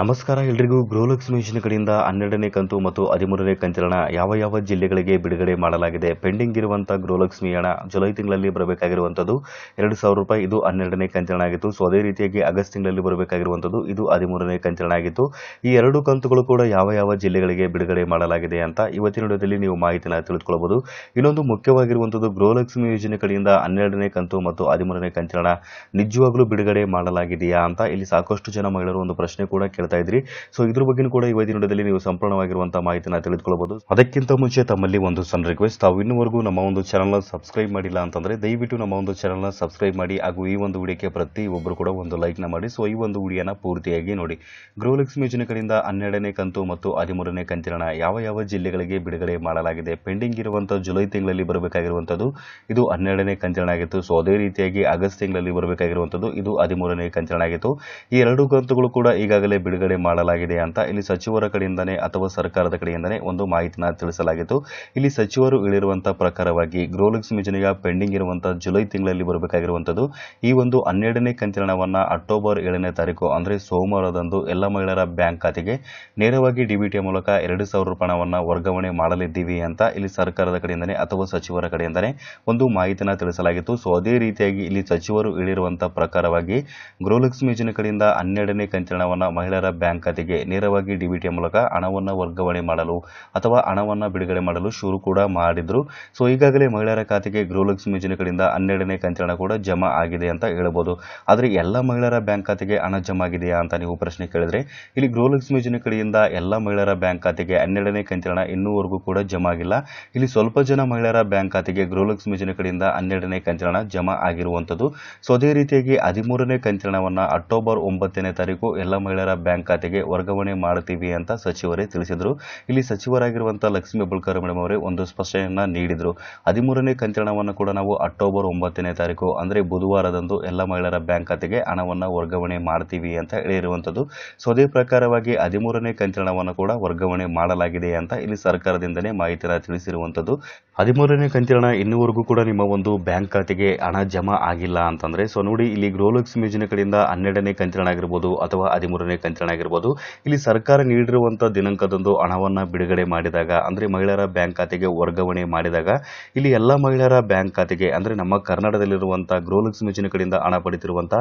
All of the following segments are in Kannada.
ನಮಸ್ಕಾರ ಎಲ್ರಿಗೂ ಗೃಹಲಕ್ಷ್ಮಿ ಯೋಜನೆ ಕಡೆಯಿಂದ ಹನ್ನೆರಡನೇ ಕಂತು ಮತ್ತು ಹದಿಮೂರನೇ ಕಂತಿನ ಯಾವ ಯಾವ ಜಿಲ್ಲೆಗಳಿಗೆ ಬಿಡುಗಡೆ ಮಾಡಲಾಗಿದೆ ಪೆಂಡಿಂಗ್ ಇರುವಂತಹ ಗೃಹಲಕ್ಷ್ಮಿ ಹಣ ಜುಲೈ ತಿಂಗಳಲ್ಲಿ ಬರಬೇಕಾಗಿರುವಂಥದ್ದು ಎರಡು ಸಾವಿರ ರೂಪಾಯಿ ಇದು ಹನ್ನೆರಡನೇ ಕಂತಿನ ಆಗಿತ್ತು ಸೊ ಅದೇ ರೀತಿಯಾಗಿ ಆಗಸ್ಟ್ ತಿಂಗಳಲ್ಲಿ ಬರಬೇಕಾಗಿರುವಂಥದ್ದು ಇದು ಹದಿಮೂರನೇ ಕಂಚನ ಆಗಿತ್ತು ಈ ಎರಡು ಕಂತುಗಳು ಕೂಡ ಯಾವ ಯಾವ ಜಿಲ್ಲೆಗಳಿಗೆ ಬಿಡುಗಡೆ ಮಾಡಲಾಗಿದೆ ಅಂತ ಇವತ್ತಿನ ವಿಡಿಯೋದಲ್ಲಿ ನೀವು ಮಾಹಿತಿನ ತಿಳಿದುಕೊಳ್ಳಬಹುದು ಇನ್ನೊಂದು ಮುಖ್ಯವಾಗಿರುವಂಥದ್ದು ಗೃಹಲಕ್ಷ್ಮಿ ಯೋಜನೆ ಕಡೆಯಿಂದ ಹನ್ನೆರಡನೇ ಕಂತು ಮತ್ತು ಹದಿಮೂರನೇ ಕಂತಿನ ನಿಜವಾಗ್ಲೂ ಬಿಡುಗಡೆ ಮಾಡಲಾಗಿದೆಯಾ ಅಂತ ಇಲ್ಲಿ ಸಾಕಷ್ಟು ಜನ ಮಹಿಳೆಯರು ಒಂದು ಪ್ರಶ್ನೆ ಕೂಡ ಕೇಳ್ತಾ ಇದ್ರಿ ಸೊ ಇದ್ರ ಬಗ್ಗೆ ಕೂಡ ಈ ವೈದ್ಯದಲ್ಲಿ ನೀವು ಸಂಪೂರ್ಣವಾಗಿರುವಂತಹ ಮಾಹಿತಿನ ತಿಳಿದುಕೊಳ್ಳಬಹುದು ಅದಕ್ಕಿಂತ ಮುಂಚೆ ತಮ್ಮಲ್ಲಿ ಒಂದು ಸಣ್ಣ ರಿಕ್ವೆಸ್ಟ್ ತಾವು ಇನ್ನೂವರೆಗೂ ನಮ್ಮ ಒಂದು ನ ಸಬ್ಸ್ಕ್ರೈಬ್ ಮಾಡಿಲ್ಲ ಅಂತಂದ್ರೆ ದಯವಿಟ್ಟು ನಮ್ಮ ಒಂದು ಚಾನಲ್ನ ಸಬ್ಸ್ಕ್ರೈಬ್ ಮಾಡಿ ಹಾಗೂ ಈ ಒಂದು ವಿಡಿಯೋಕ್ಕೆ ಪ್ರತಿ ಒಬ್ಬರು ಕೂಡ ಒಂದು ಲೈಕ್ನ ಮಾಡಿ ಸೊ ಈ ಒಂದು ವಿಡಿಯೋನ ಪೂರ್ತಿಯಾಗಿ ನೋಡಿ ಗೃಹಲಕ್ಷ್ಮಿ ಯೋಜನೆಗಳಿಂದ ಹನ್ನೆರಡನೇ ಕಂತು ಮತ್ತು ಹದಿಮೂರನೇ ಕಂತಿನ ಯಾವ ಯಾವ ಜಿಲ್ಲೆಗಳಿಗೆ ಬಿಡುಗಡೆ ಮಾಡಲಾಗಿದೆ ಪೆಂಡಿಂಗ್ ಇರುವಂತಹ ಜುಲೈ ತಿಂಗಳಲ್ಲಿ ಬರಬೇಕಾಗಿರುವಂತದ್ದು ಇದು ಹನ್ನೆರಡನೇ ಆಗಿತ್ತು ಸೊ ಅದೇ ರೀತಿಯಾಗಿ ಆಗಸ್ಟ್ ತಿಂಗಳಲ್ಲಿ ಬರಬೇಕಾಗಿರುವಂತದ್ದು ಇದು ಹದಿಮೂರನೇ ಆಗಿತ್ತು ಈ ಎರಡು ಕಂತುಗಳು ಕೂಡ ಈಗಾಗಲೇ ಬಿಡುಗಡೆ ಮಾಡಲಾಗಿದೆ ಅಂತ ಇಲ್ಲಿ ಸಚಿವರ ಕಡೆಯಿಂದನೇ ಅಥವಾ ಸರ್ಕಾರದ ಕಡೆಯಿಂದನೇ ಒಂದು ಮಾಹಿತಿನ ತಿಳಿಸಲಾಗಿತ್ತು ಇಲ್ಲಿ ಸಚಿವರು ಹೇಳಿರುವಂತಹ ಪ್ರಕಾರವಾಗಿ ಲಕ್ಷ್ಮಿ ಯೋಜನೆಯ ಪೆಂಡಿಂಗ್ ಇರುವಂತಹ ಜುಲೈ ತಿಂಗಳಲ್ಲಿ ಬರಬೇಕಾಗಿರುವಂತದ್ದು ಈ ಒಂದು ಹನ್ನೆರಡನೇ ಕಂತಿನವನ್ನ ಅಕ್ಟೋಬರ್ ಏಳನೇ ತಾರೀಕು ಅಂದ್ರೆ ಸೋಮವಾರದಂದು ಎಲ್ಲ ಮಹಿಳೆಯರ ಬ್ಯಾಂಕ್ ಖಾತೆಗೆ ನೇರವಾಗಿ ಡಿಬಿಟಿಯ ಮೂಲಕ ಎರಡು ಸಾವಿರ ರೂಪಾಯಿ ವರ್ಗಾವಣೆ ಮಾಡಲಿದ್ದೀವಿ ಅಂತ ಇಲ್ಲಿ ಸರ್ಕಾರದ ಕಡೆಯಿಂದನೇ ಅಥವಾ ಸಚಿವರ ಕಡೆಯಿಂದನೇ ಒಂದು ಮಾಹಿತಿನ ತಿಳಿಸಲಾಗಿತ್ತು ಸೊ ಅದೇ ರೀತಿಯಾಗಿ ಇಲ್ಲಿ ಸಚಿವರು ಹೇಳಿರುವಂತಹ ಪ್ರಕಾರವಾಗಿ ಗ್ರೋಲಕ್ಸ್ ಯೋಜನೆ ಕಡೆಯಿಂದ ಹನ್ನೆರಡನೇ ಕಂತಿನವನ್ನ ಮಹಿಳೆಯರು ಮಹಿಳೆಯರ ಬ್ಯಾಂಕ್ ಖಾತೆಗೆ ನೇರವಾಗಿ ಡಿಬಿಟಿ ಮೂಲಕ ಹಣವನ್ನು ವರ್ಗಾವಣೆ ಮಾಡಲು ಅಥವಾ ಹಣವನ್ನು ಬಿಡುಗಡೆ ಮಾಡಲು ಶುರು ಕೂಡ ಮಾಡಿದ್ರು ಸೊ ಈಗಾಗಲೇ ಮಹಿಳೆಯರ ಖಾತೆಗೆ ಗೃಹಲಕ್ಷ್ಮಿ ಯೋಜನೆ ಕಡೆಯಿಂದ ಹನ್ನೆರಡನೇ ಕಂತಿನ ಕೂಡ ಜಮಾ ಆಗಿದೆ ಅಂತ ಹೇಳಬಹುದು ಆದರೆ ಎಲ್ಲ ಮಹಿಳೆಯರ ಬ್ಯಾಂಕ್ ಖಾತೆಗೆ ಹಣ ಜಮಾ ಆಗಿದೆಯಾ ಅಂತ ನೀವು ಪ್ರಶ್ನೆ ಕೇಳಿದ್ರೆ ಇಲ್ಲಿ ಗ್ರೋಲಕ್ಸ್ ಯೋಜನೆ ಕಡೆಯಿಂದ ಎಲ್ಲ ಮಹಿಳೆಯರ ಬ್ಯಾಂಕ್ ಖಾತೆಗೆ ಹನ್ನೆರಡನೇ ಕಂತಿನ ಇನ್ನೂವರೆಗೂ ಕೂಡ ಜಮಾ ಆಗಿಲ್ಲ ಇಲ್ಲಿ ಸ್ವಲ್ಪ ಜನ ಮಹಿಳೆಯರ ಬ್ಯಾಂಕ್ ಖಾತೆಗೆ ಗ್ರೋಲಕ್ಸ್ ಯೋಜನೆ ಕಡೆಯಿಂದ ಹನ್ನೆರಡನೇ ಕಂತಿನ ಜಮಾ ಆಗಿರುವಂಥದ್ದು ಸೊ ಅದೇ ರೀತಿಯಾಗಿ ಹದಿಮೂರನೇ ಕಂತಿನವನ್ನು ಅಕ್ಟೋಬರ್ ಒಂಬತ್ತನೇ ತಾರೀಕು ಎಲ್ಲ ಮಹಿಳೆಯರ ಬ್ಯಾಂಕ್ ಬ್ಯಾಂಕ್ ಖಾತೆಗೆ ವರ್ಗಾವಣೆ ಮಾಡ್ತೀವಿ ಅಂತ ಸಚಿವರೇ ತಿಳಿಸಿದರು ಇಲ್ಲಿ ಸಚಿವರಾಗಿರುವಂತಹ ಲಕ್ಷ್ಮೀ ಬುಲ್ಕರ್ ಮೇಡಮ್ ಅವರೇ ಒಂದು ಸ್ಪಷ್ಟನೆಯನ್ನು ನೀಡಿದರು ಹದಿಮೂರನೇ ಕಂತಿಣವನ್ನು ಕೂಡ ನಾವು ಅಕ್ಟೋಬರ್ ಒಂಬತ್ತನೇ ತಾರೀಕು ಅಂದರೆ ಬುಧವಾರದಂದು ಎಲ್ಲ ಮಹಿಳೆಯರ ಬ್ಯಾಂಕ್ ಖಾತೆಗೆ ಹಣವನ್ನು ವರ್ಗಾವಣೆ ಮಾಡ್ತೀವಿ ಅಂತ ಹೇಳಿರುವಂಥದ್ದು ಸೊ ಅದೇ ಪ್ರಕಾರವಾಗಿ ಹದಿಮೂರನೇ ಕಂತಿಣವನ್ನು ಕೂಡ ವರ್ಗಾವಣೆ ಮಾಡಲಾಗಿದೆ ಅಂತ ಇಲ್ಲಿ ಸರ್ಕಾರದಿಂದಲೇ ಮಾಹಿತಿಯನ್ನು ತಿಳಿಸಿರುವಂಥದ್ದು ಹದಿಮೂರನೇ ಕಂತಿನ ಇನ್ನುವರೆಗೂ ಕೂಡ ನಿಮ್ಮ ಒಂದು ಬ್ಯಾಂಕ್ ಖಾತೆಗೆ ಹಣ ಜಮಾ ಆಗಿಲ್ಲ ಅಂತಂದ್ರೆ ಸೊ ನೋಡಿ ಇಲ್ಲಿ ಗೃಹಲಕ್ಷ್ಮಿ ಯೋಜನೆ ಕಡೆಯಿಂದ ಹನ್ನೆರಡನೇ ಕಂತಿನ ಆಗಿರ್ಬೋದು ಅಥವಾ ಹದಿಮೂರನೇ ಕಂಚಿನ ಆಗಿರ್ಬೋದು ಇಲ್ಲಿ ಸರ್ಕಾರ ನೀಡಿರುವಂತಹ ದಿನಾಂಕದಂದು ಹಣವನ್ನು ಬಿಡುಗಡೆ ಮಾಡಿದಾಗ ಅಂದ್ರೆ ಮಹಿಳೆಯರ ಬ್ಯಾಂಕ್ ಖಾತೆಗೆ ವರ್ಗಾವಣೆ ಮಾಡಿದಾಗ ಇಲ್ಲಿ ಎಲ್ಲ ಮಹಿಳೆಯರ ಬ್ಯಾಂಕ್ ಖಾತೆಗೆ ಅಂದ್ರೆ ನಮ್ಮ ಕರ್ನಾಟಕದಲ್ಲಿರುವಂಥ ಗೃಹಲಕ್ಷ್ಮಿ ಯೋಜನೆ ಕಡೆಯಿಂದ ಹಣ ಪಡೆದಿರುವಂಥ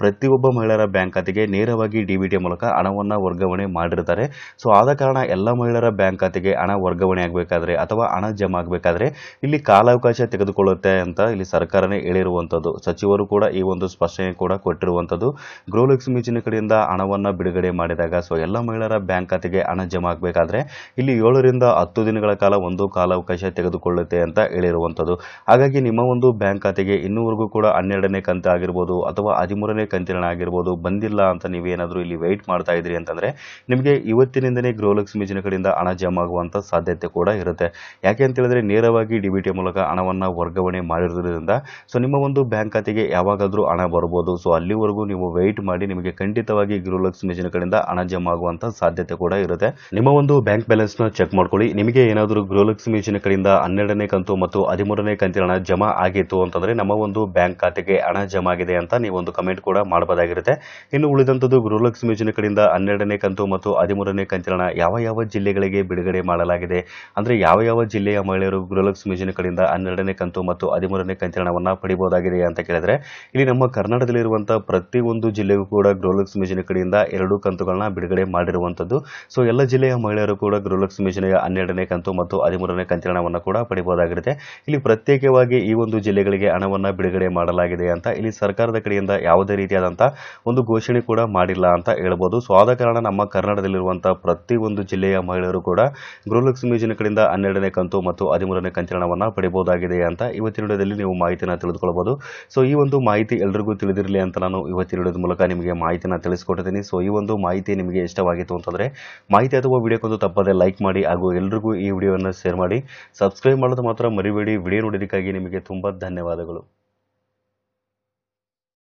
ಪ್ರತಿಯೊಬ್ಬ ಮಹಿಳೆಯರ ಬ್ಯಾಂಕ್ ಖಾತೆಗೆ ನೇರವಾಗಿ ಡಿ ಮೂಲಕ ಹಣವನ್ನು ವರ್ಗಾವಣೆ ಮಾಡಿರ್ತಾರೆ ಸೊ ಆದ ಕಾರಣ ಎಲ್ಲ ಮಹಿಳೆಯರ ಬ್ಯಾಂಕ್ ಖಾತೆಗೆ ಹಣ ವರ್ಗಾವಣೆ ಆಗಬೇಕಾದ್ರೆ ಅಥವಾ ಹಣ ಜಮಾ ಆಗಬೇಕಾದ್ರೆ ಇಲ್ಲಿ ಕಾಲಾವಕಾಶ ತೆಗೆದುಕೊಳ್ಳುತ್ತೆ ಅಂತ ಇಲ್ಲಿ ಸರ್ಕಾರನೇ ಹೇಳಿರುವಂಥದ್ದು ಸಚಿವರು ಕೂಡ ಈ ಒಂದು ಸ್ಪಷ್ಟನೆ ಕೂಡ ಕೊಟ್ಟಿರುವಂತದ್ದು ಗೃಹಲಕ್ಷ್ಮಿ ಯೋಜನೆ ಕಡೆಯಿಂದ ಹಣವನ್ನು ಬಿಡುಗಡೆ ಮಾಡಿದಾಗ ಸೊ ಎಲ್ಲ ಮಹಿಳೆಯರ ಬ್ಯಾಂಕ್ ಖಾತೆಗೆ ಹಣ ಜಮಾ ಆಗಬೇಕಾದ್ರೆ ಇಲ್ಲಿ ಏಳರಿಂದ ಹತ್ತು ದಿನಗಳ ಕಾಲ ಒಂದು ಕಾಲಾವಕಾಶ ತೆಗೆದುಕೊಳ್ಳುತ್ತೆ ಅಂತ ಹೇಳಿರುವಂಥದ್ದು ಹಾಗಾಗಿ ನಿಮ್ಮ ಒಂದು ಬ್ಯಾಂಕ್ ಖಾತೆಗೆ ಇನ್ನೂವರೆಗೂ ಕೂಡ ಹನ್ನೆರಡನೇ ಕಂತ ಆಗಿರ್ಬೋದು ಅಥವಾ ಹದಿಮೂರನೇ ಕಂತಿನ ಆಗಿರ್ಬೋದು ಬಂದಿಲ್ಲ ಅಂತ ನೀವೇನಾದರೂ ಇಲ್ಲಿ ವೆಯ್ಟ್ ಮಾಡ್ತಾ ಇದ್ರಿ ಅಂತಂದರೆ ನಿಮಗೆ ಇವತ್ತಿನಿಂದನೇ ಗೃಹಲಕ್ಷ್ಮಿ ಯೋಜನೆ ಕಡೆಯಿಂದ ಹಣ ಜಮಾ ಆಗುವಂಥ ಸಾಧ್ಯತೆ ಕೂಡ ಇರುತ್ತೆ ಯಾಕೆ ಅಂತ ಹೇಳಿದ್ರೆ ನೇರವಾಗಿ ಡಿ ಮೂಲಕ ಹಣವನ್ನು ವರ್ಗಾವಣೆ ಮಾಡಿರೋದ್ರಿಂದ ಸೊ ನಿಮ್ಮ ಒಂದು ಬ್ಯಾಂಕ್ ಖಾತೆಗೆ ಯಾವಾಗಾದರೂ ಹಣ ಬರ್ಬೋದು ಸೊ ಅಲ್ಲಿವರೆಗೂ ನೀವು ವೆಯ್ಟ್ ಮಾಡಿ ನಿಮಗೆ ಖಂಡಿತವಾಗಿ ಗೃಹಲಕ್ಷ್ಮಿ ಯೋಜನೆ ಹಣ ಜಮಾ ಆಗುವಂತ ಸಾಧ್ಯತೆ ಕೂಡ ಇರುತ್ತೆ ನಿಮ್ಮ ಒಂದು ಬ್ಯಾಂಕ್ ಬ್ಯಾಲೆನ್ಸ್ ನ ಚೆಕ್ ಮಾಡ್ಕೊಳ್ಳಿ ನಿಮಗೆ ಏನಾದರೂ ಗೃಹಲಕ್ಷ್ಮಿ ಯೋಜನೆ ಕಡೆಯಿಂದ ಹನ್ನೆರಡನೇ ಕಂತು ಮತ್ತು ಹದಿಮೂರನೇ ಕಂತಿನ ಹಣ ಜಮಾ ಆಗಿತ್ತು ಅಂತಂದ್ರೆ ನಮ್ಮ ಒಂದು ಬ್ಯಾಂಕ್ ಖಾತೆಗೆ ಹಣ ಜಮಾ ಆಗಿದೆ ಅಂತ ನೀವು ಒಂದು ಕಮೆಂಟ್ ಕೂಡ ಮಾಡಬಹುದಾಗಿರುತ್ತೆ ಇನ್ನು ಉಳಿದಂತದ್ದು ಗೃಹಲಕ್ಷ್ಮಿ ಯೋಜನೆ ಕಡೆಯಿಂದ ಹನ್ನೆರಡನೇ ಕಂತು ಮತ್ತು ಹದಿಮೂರನೇ ಕಂತಿನ ಹಣ ಯಾವ ಯಾವ ಜಿಲ್ಲೆಗಳಿಗೆ ಬಿಡುಗಡೆ ಮಾಡಲಾಗಿದೆ ಅಂದ್ರೆ ಯಾವ ಯಾವ ಜಿಲ್ಲೆಯ ಮಹಿಳೆಯರು ಗೃಹಲಕ್ಷ್ಮಿ ಯೋಜನೆ ಕಡೆಯಿಂದ ಹನ್ನೆರಡನೇ ಕಂತು ಮತ್ತು ಹದಿಮೂರನೇ ಕಂತಿನ ಹಣವನ್ನು ಪಡಿಬಹುದಾಗಿದೆ ಅಂತ ಕೇಳಿದ್ರೆ ಇಲ್ಲಿ ನಮ್ಮ ಕರ್ನಾಟಕದಲ್ಲಿರುವಂತಹ ಪ್ರತಿ ಒಂದು ಜಿಲ್ಲೆಗೂ ಕೂಡ ಗೃಹಲಕ್ಷ್ಮಿ ಯೋಜನೆ ಕಡೆಯಿಂದ ಎರಡು ಕಂತುಗಳನ್ನ ಬಿಡುಗಡೆ ಮಾಡಿರುವಂತದ್ದು ಸೊ ಎಲ್ಲ ಜಿಲ್ಲೆಯ ಮಹಿಳೆಯರು ಕೂಡ ಗೃಹಲಕ್ಷ್ಮಿ ಯೋಜನೆಯ ಹನ್ನೆರಡನೇ ಕಂತು ಮತ್ತು ಹದಿಮೂರನೇ ಕಂತಿನ ಕೂಡ ಪಡಿಬಹುದಾಗಿರುತ್ತೆ ಇಲ್ಲಿ ಪ್ರತ್ಯೇಕವಾಗಿ ಈ ಒಂದು ಜಿಲ್ಲೆಗಳಿಗೆ ಹಣವನ್ನು ಬಿಡುಗಡೆ ಮಾಡಲಾಗಿದೆ ಅಂತ ಇಲ್ಲಿ ಸರ್ಕಾರದ ಕಡೆಯಿಂದ ಯಾವುದೇ ರೀತಿಯಾದಂತಹ ಒಂದು ಘೋಷಣೆ ಕೂಡ ಮಾಡಿಲ್ಲ ಅಂತ ಹೇಳಬಹುದು ಸೊ ಆದ ಕಾರಣ ನಮ್ಮ ಕರ್ನಾಟಕದಲ್ಲಿರುವಂಥ ಪ್ರತಿಯೊಂದು ಜಿಲ್ಲೆಯ ಮಹಿಳೆಯರು ಕೂಡ ಗೃಹಲಕ್ಷ್ಮಿ ಯೋಜನೆ ಕಡೆಯಿಂದ ಹನ್ನೆರಡನೇ ಕಂತು ಮತ್ತು ಹದಿಮೂರನೇ ಕಂತಿನ ಹಣವನ್ನು ಪಡಿಬಹುದಾಗಿದೆ ಅಂತ ಇವತ್ತಿನ ನೀವು ಮಾಹಿತಿಯನ್ನು ತಿಳಿದುಕೊಳ್ಬೋದು ಸೊ ಈ ಒಂದು ಮಾಹಿತಿ ಎಲ್ರಿಗೂ ತಿಳಿದಿರಲಿ ಅಂತ ನಾನು ಇವತ್ತಿನ ಮೂಲಕ ನಿಮಗೆ ಮಾಹಿತಿಯನ್ನು ತಿಳಿಸಿಕೊಡ್ತೀನಿ ಸೊ ಈ ಒಂದು ಮಾಹಿತಿ ನಿಮಗೆ ಇಷ್ಟವಾಗಿತ್ತು ಅಂತಂದರೆ ಮಾಹಿತಿ ಅಥವಾ ವಿಡಿಯೋಕ್ಕೊಂದು ತಪ್ಪದೆ ಲೈಕ್ ಮಾಡಿ ಹಾಗೂ ಎಲ್ರಿಗೂ ಈ ವಿಡಿಯೋವನ್ನು ಶೇರ್ ಮಾಡಿ ಸಬ್ಸ್ಕ್ರೈಬ್ ಮಾಡೋದು ಮಾತ್ರ ಮರಿಬೇಡಿ ವಿಡಿಯೋ ನೋಡೋದಕ್ಕಾಗಿ ನಿಮಗೆ ತುಂಬ ಧನ್ಯವಾದಗಳು